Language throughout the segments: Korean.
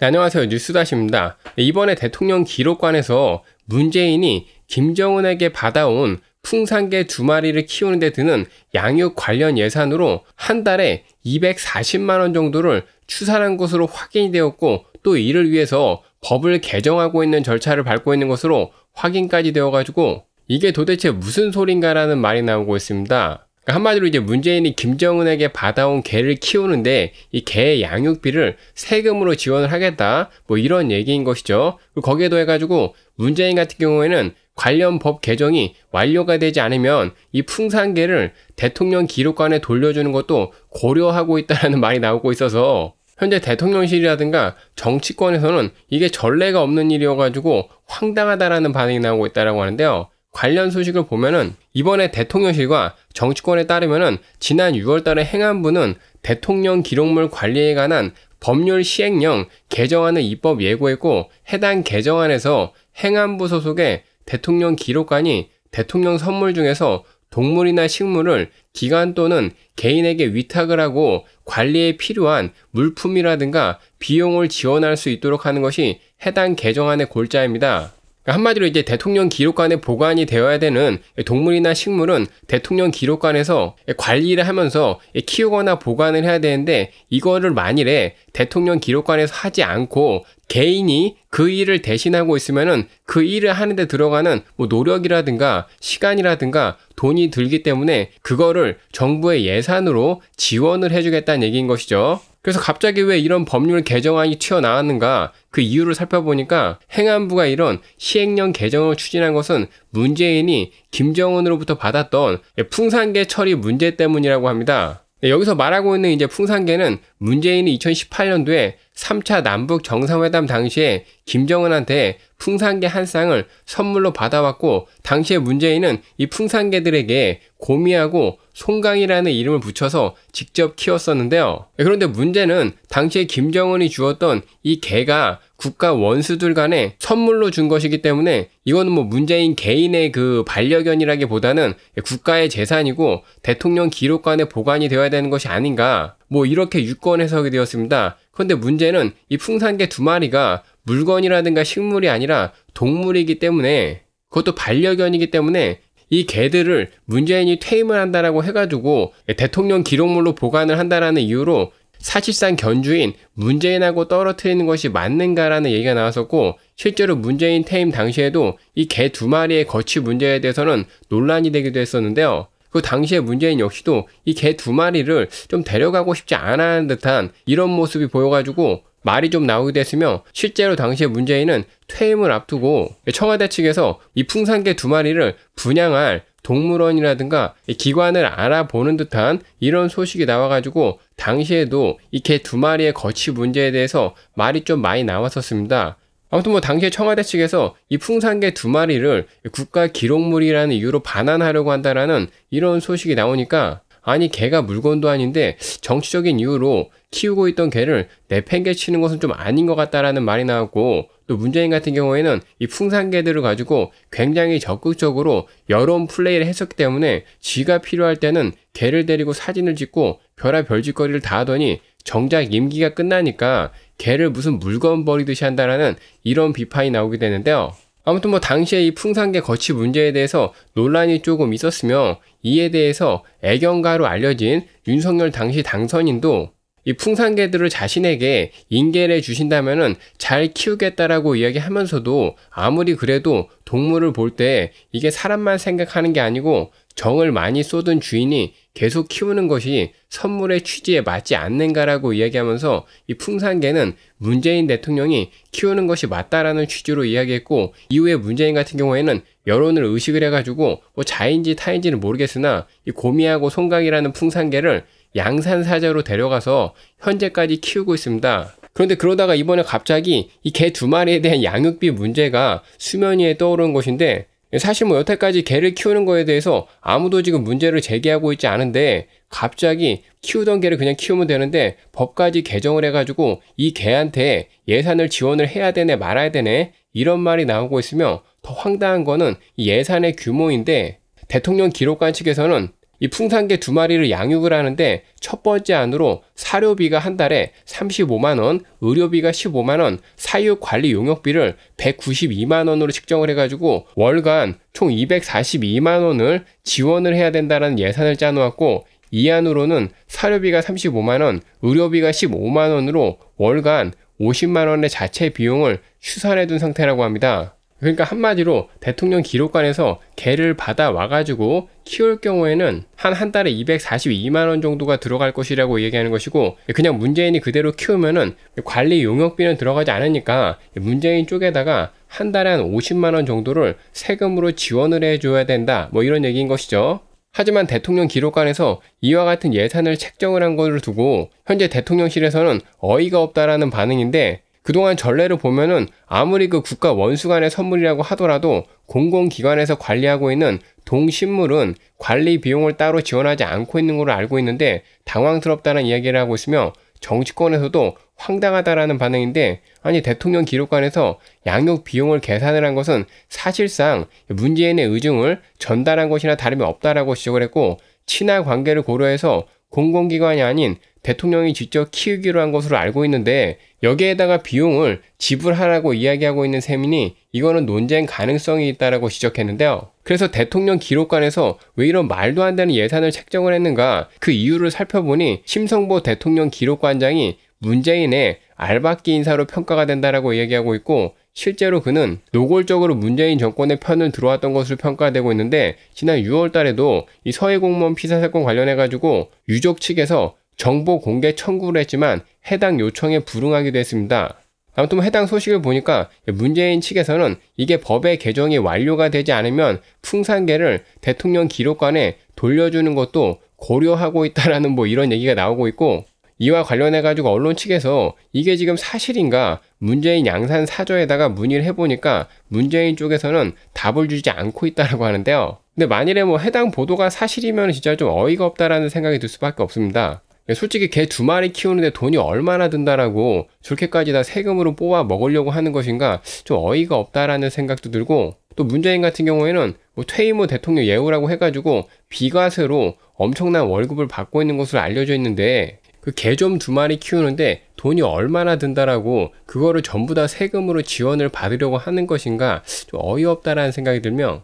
네, 안녕하세요. 뉴스다시입니다. 네, 이번에 대통령 기록관에서 문재인이 김정은에게 받아온 풍산개 두 마리를 키우는 데 드는 양육 관련 예산으로 한 달에 240만 원 정도를 추산한 것으로 확인이 되었고 또 이를 위해서 법을 개정하고 있는 절차를 밟고 있는 것으로 확인까지 되어가지고 이게 도대체 무슨 소린가라는 말이 나오고 있습니다. 그러니까 한마디로 이제 문재인이 김정은에게 받아온 개를 키우는데 이 개의 양육비를 세금으로 지원을 하겠다 뭐 이런 얘기인 것이죠. 거기에 더해가지고 문재인 같은 경우에는 관련 법 개정이 완료가 되지 않으면 이 풍산계를 대통령 기록관에 돌려주는 것도 고려하고 있다는 말이 나오고 있어서 현재 대통령실이라든가 정치권에서는 이게 전례가 없는 일이어가지고 황당하다라는 반응이 나오고 있다라고 하는데요. 관련 소식을 보면은 이번에 대통령실과 정치권에 따르면은 지난 6월달에 행안부는 대통령 기록물 관리에 관한 법률 시행령 개정안을 입법 예고했고 해당 개정안에서 행안부 소속의 대통령 기록관이 대통령 선물 중에서 동물이나 식물을 기관 또는 개인에게 위탁을 하고 관리에 필요한 물품이라든가 비용을 지원할 수 있도록 하는 것이 해당 개정안의 골자입니다. 그러니까 한마디로 이제 대통령 기록관에 보관이 되어야 되는 동물이나 식물은 대통령 기록관에서 관리를 하면서 키우거나 보관을 해야 되는데 이거를 만일에 대통령 기록관에서 하지 않고 개인이 그 일을 대신하고 있으면은 그 일을 하는데 들어가는 뭐 노력이라든가 시간이라든가 돈이 들기 때문에 그거를 정부의 예산으로 지원을 해주겠다는 얘기인 것이죠. 그래서 갑자기 왜 이런 법률 개정안이 튀어나왔는가 그 이유를 살펴보니까 행안부가 이런 시행령 개정을 추진한 것은 문재인이 김정은으로부터 받았던 풍산계 처리 문제 때문이라고 합니다. 네, 여기서 말하고 있는 이제 풍산계는 문재인이 2018년도에 3차 남북 정상회담 당시에 김정은한테 풍산개 한 쌍을 선물로 받아왔고 당시에 문재인은 이 풍산개들에게 고미하고 송강이라는 이름을 붙여서 직접 키웠었는데요. 예, 그런데 문제는 당시에 김정은이 주었던 이 개가 국가 원수들 간에 선물로 준 것이기 때문에 이거는 뭐 문재인 개인의 그 반려견이라기보다는 예, 국가의 재산이고 대통령 기록관에 보관이 되어야 되는 것이 아닌가 뭐 이렇게 유권 해석이 되었습니다. 근데 문제는 이 풍산개 두 마리가 물건이라든가 식물이 아니라 동물이기 때문에 그것도 반려견이기 때문에 이 개들을 문재인이 퇴임을 한다라고 해가지고 대통령 기록물로 보관을 한다라는 이유로 사실상 견주인 문재인하고 떨어뜨리는 것이 맞는가라는 얘기가 나왔었고 실제로 문재인 퇴임 당시에도 이 개 두 마리의 거취 문제에 대해서는 논란이 되기도 했었는데요. 그 당시에 문재인 역시도 이 개 두 마리를 좀 데려가고 싶지 않아 하는 듯한 이런 모습이 보여가지고 말이 좀 나오게 됐으며 실제로 당시에 문재인은 퇴임을 앞두고 청와대 측에서 이 풍산개 두 마리를 분양할 동물원이라든가 기관을 알아보는 듯한 이런 소식이 나와가지고 당시에도 이 개 두 마리의 거치 문제에 대해서 말이 좀 많이 나왔었습니다. 아무튼 뭐 당시에 청와대 측에서 이 풍산개 두 마리를 국가 기록물이라는 이유로 반환하려고 한다라는 이런 소식이 나오니까 아니 개가 물건도 아닌데 정치적인 이유로 키우고 있던 개를 내팽개치는 것은 좀 아닌 것 같다라는 말이 나왔고 또 문재인 같은 경우에는 이 풍산개들을 가지고 굉장히 적극적으로 여론 플레이를 했었기 때문에 지가 필요할 때는 개를 데리고 사진을 찍고 별의별 짓거리를 다 하더니 정작 임기가 끝나니까 개를 무슨 물건 버리듯이 한다라는 이런 비판이 나오게 되는데요. 아무튼 뭐 당시에 이 풍산개 거치 문제에 대해서 논란이 조금 있었으며 이에 대해서 애견가로 알려진 윤석열 당시 당선인도 이 풍산개들을 자신에게 인계를 해주신다면잘 키우겠다라고 이야기하면서도 아무리 그래도 동물을 볼 때 이게 사람만 생각하는 게 아니고 정을 많이 쏟은 주인이 계속 키우는 것이 선물의 취지에 맞지 않는가라고 이야기하면서 이 풍산개는 문재인 대통령이 키우는 것이 맞다라는 취지로 이야기했고 이후에 문재인 같은 경우에는 여론을 의식을 해가지고 뭐 자인지 타인지는 모르겠으나 이 고미하고 송강이라는 풍산개를 양산사자로 데려가서 현재까지 키우고 있습니다. 그런데 그러다가 이번에 갑자기 이 개 두 마리에 대한 양육비 문제가 수면 위에 떠오른 것인데 사실 뭐 여태까지 개를 키우는 거에 대해서 아무도 지금 문제를 제기하고 있지 않은데 갑자기 키우던 개를 그냥 키우면 되는데 법까지 개정을 해가지고 이 개한테 예산을 지원을 해야 되네 말아야 되네 이런 말이 나오고 있으며 더 황당한 거는 예산의 규모인데 대통령 기록관 측에서는 이 풍산개 두 마리를 양육을 하는데 첫 번째 안으로 사료비가 한 달에 35만원, 의료비가 15만원, 사육 관리 용역비를 192만원으로 측정을 해가지고 월간 총 242만원을 지원을 해야 된다는 예산을 짜놓았고 이 안으로는 사료비가 35만원, 의료비가 15만원으로 월간 50만원의 자체 비용을 추산해 둔 상태라고 합니다. 그러니까 한마디로 대통령 기록관에서 개를 받아 와가지고 키울 경우에는 한 한 달에 242만원 정도가 들어갈 것이라고 얘기하는 것이고 그냥 문재인이 그대로 키우면은 관리 용역비는 들어가지 않으니까 문재인 쪽에다가 한 달에 한 50만원 정도를 세금으로 지원을 해줘야 된다 뭐 이런 얘기인 것이죠. 하지만 대통령 기록관에서 이와 같은 예산을 책정을 한 것을 두고 현재 대통령실에서는 어이가 없다라는 반응인데 그동안 전례를 보면은 아무리 그 국가 원수 간의 선물이라고 하더라도 공공기관에서 관리하고 있는 동식물은 관리 비용을 따로 지원하지 않고 있는 걸로 알고 있는데 당황스럽다는 이야기를 하고 있으며 정치권에서도 황당하다라는 반응인데 아니 대통령 기록관에서 양육 비용을 계산을 한 것은 사실상 문재인의 의중을 전달한 것이나 다름이 없다라고 지적을 했고 친화 관계를 고려해서 공공기관이 아닌 대통령이 직접 키우기로 한 것으로 알고 있는데 여기에다가 비용을 지불하라고 이야기하고 있는 셈이니 이거는 논쟁 가능성이 있다라고 지적했는데요. 그래서 대통령 기록관에서 왜 이런 말도 안 되는 예산을 책정을 했는가 그 이유를 살펴보니 심성보 대통령 기록관장이 문재인의 알박기 인사로 평가가 된다라고 이야기하고 있고 실제로 그는 노골적으로 문재인 정권의 편을 들어왔던 것으로 평가되고 있는데 지난 6월 달에도 이 서해 공무원 피사 사건 관련해 가지고 유족 측에서 정보 공개 청구를 했지만 해당 요청에 불응하기도했습니다 아무튼 해당 소식을 보니까 문재인 측에서는 이게 법의 개정이 완료가 되지 않으면 풍산계를 대통령 기록관에 돌려주는 것도 고려하고 있다라는 뭐 이런 얘기가 나오고 있고 이와 관련해가지고 언론 측에서 이게 지금 사실인가 문재인 양산 사저에다가 문의를 해보니까 문재인 쪽에서는 답을 주지 않고 있다라고 하는데요. 근데 만일에 뭐 해당 보도가 사실이면 진짜 좀 어이가 없다라는 생각이 들 수밖에 없습니다. 솔직히 개 두 마리 키우는데 돈이 얼마나 든다라고 저렇게까지 다 세금으로 뽑아 먹으려고 하는 것인가 좀 어이가 없다라는 생각도 들고 또 문재인 같은 경우에는 뭐 퇴임 후 대통령 예우라고 해가지고 비과세로 엄청난 월급을 받고 있는 것으로 알려져 있는데 그 개 좀 두 마리 키우는데 돈이 얼마나 든다라고 그거를 전부 다 세금으로 지원을 받으려고 하는 것인가 좀 어이없다라는 생각이 들며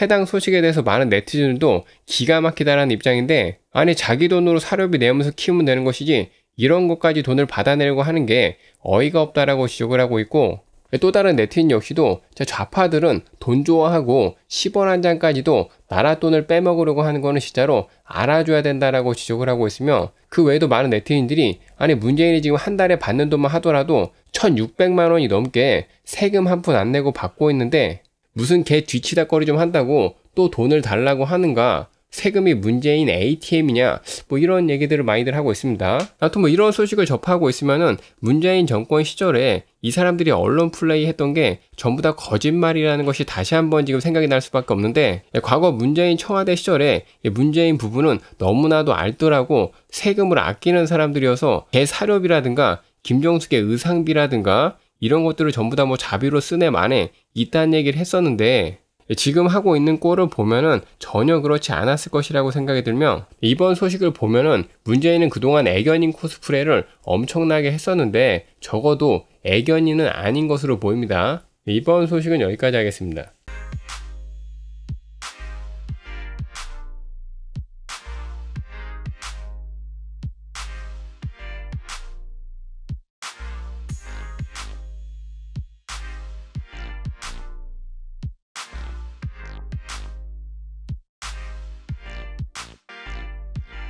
해당 소식에 대해서 많은 네티즌들도 기가 막히다라는 입장인데 아니 자기 돈으로 사료비 내면서 키우면 되는 것이지 이런 것까지 돈을 받아내려고 하는 게 어이가 없다라고 지적을 하고 있고 또 다른 네티즌 역시도 좌파들은 돈 좋아하고 10원 한 장까지도 나라 돈을 빼먹으려고 하는 거는 진짜로 알아줘야 된다라고 지적을 하고 있으며 그 외에도 많은 네티즌들이 아니 문재인이 지금 한 달에 받는 돈만 하더라도 1600만 원이 넘게 세금 한 푼 안 내고 받고 있는데 무슨 개 뒤치다 꺼리좀 한다고 또 돈을 달라고 하는가 세금이 문제인 ATM이냐 뭐 이런 얘기들을 많이들 하고 있습니다. 아무튼 뭐 이런 소식을 접하고 있으면은 문재인 정권 시절에 이 사람들이 언론 플레이 했던 게 전부 다 거짓말이라는 것이 다시 한번 지금 생각이 날 수밖에 없는데 예, 과거 문재인 청와대 시절에 문재인 부부는 너무나도 알뜰하고 세금을 아끼는 사람들이어서 개 사료비라든가 김정숙의 의상비라든가 이런 것들을 전부 다 뭐 자비로 쓰네 만에 이딴 얘기를 했었는데 지금 하고 있는 꼴을 보면은 전혀 그렇지 않았을 것이라고 생각이 들며 이번 소식을 보면은 문재인은 그동안 애견인 코스프레를 엄청나게 했었는데 적어도 애견인은 아닌 것으로 보입니다. 이번 소식은 여기까지 하겠습니다.